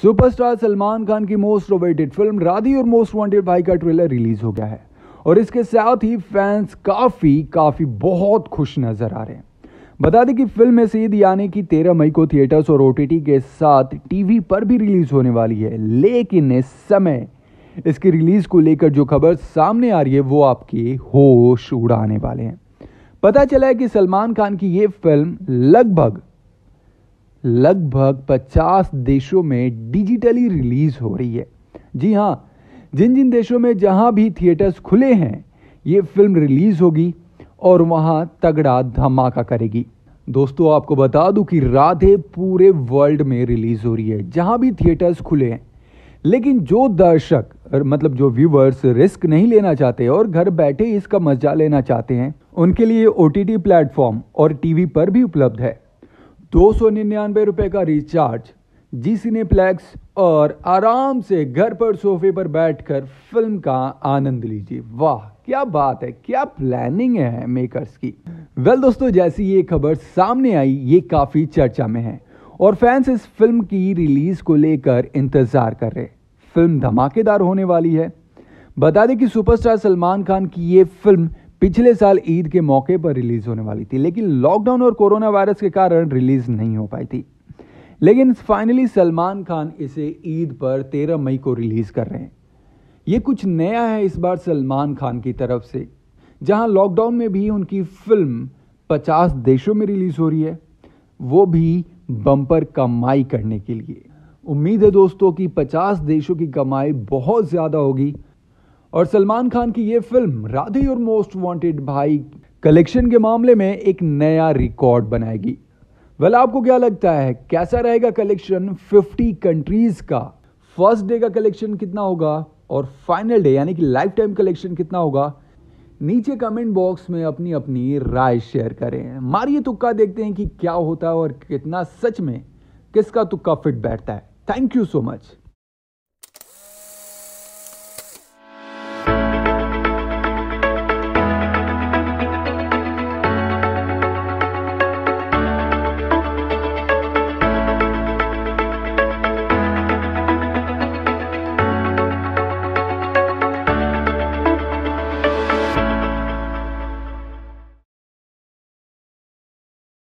superstar Salman Khan की most awaited film राधी और most wanted भाई का ट्रेलर रिलीज हो गया है और इसके साथ ही फैंस काफी काफी बहुत खुश नजर आ रहे हैं बता दें कि फिल्म में ईद यानी कि 13 मई को थिएटर्स और ओटीटी के साथ टीवी पर भी रिलीज होने वाली है लेकिन इस समय इसकी रिलीज को लेकर जो खबर सामने आ रही है वो आपके होश उड़ाने वाले हैं पता चला है कि सलमान खान की ये फिल्म लगभग लगभग 50 देशों में डिजिटली रिलीज हो रही है जी हाँ जिन जिन देशों में जहाँ भी थिएटर्स खुले हैं ये फिल्म रिलीज होगी और वहाँ तगड़ा धमाका करेगी दोस्तों आपको बता दूं कि राधे पूरे वर्ल्ड में रिलीज हो रही है जहाँ भी थिएटर्स खुले हैं लेकिन जो दर्शक मतलब जो व्यूवर्स रिस्क नहीं लेना चाहते और घर बैठे इसका मजा लेना चाहते हैं उनके लिए ओ टी प्लेटफॉर्म और टीवी पर भी उपलब्ध है दो सौ निन्यानवे रुपये का रिचार्ज जी सिनेप्लेक्स और आराम से घर पर सोफे पर बैठकर फिल्म का आनंद लीजिए वाह क्या बात है क्या प्लानिंग है मेकर्स की वेल well, दोस्तों जैसी ये खबर सामने आई ये काफ़ी चर्चा में है और फैंस इस फिल्म की रिलीज को लेकर इंतज़ार कर रहे फिल्म धमाकेदार होने वाली है बता दें कि सुपरस्टार सलमान खान की ये फिल्म पिछले साल ईद के मौके पर रिलीज होने वाली थी लेकिन लॉकडाउन और कोरोना वायरस के कारण रिलीज नहीं हो पाई थी लेकिन फाइनली सलमान खान इसे ईद पर तेरह मई को रिलीज कर रहे हैं ये कुछ नया है इस बार सलमान खान की तरफ से जहां लॉकडाउन में भी उनकी फिल्म 50 देशों में रिलीज हो रही है वो भी बम्पर कमाई करने के लिए उम्मीद है दोस्तों कि 50 देशों की कमाई बहुत ज़्यादा होगी और सलमान खान की ये फिल्म राधे और मोस्ट वांटेड भाई कलेक्शन के मामले में एक नया रिकॉर्ड बनाएगी वेल आपको क्या लगता है कैसा रहेगा कलेक्शन 50 कंट्रीज का फर्स्ट डे का कलेक्शन कितना होगा और फाइनल डे यानी कि लाइफ टाइम कलेक्शन कितना होगा नीचे कमेंट बॉक्स में अपनी अपनी राय शेयर करें मारिए तुक्का देखते हैं कि क्या होता है और कितना सच में किसका तुक्का फिट बैठता है थैंक यू सो मच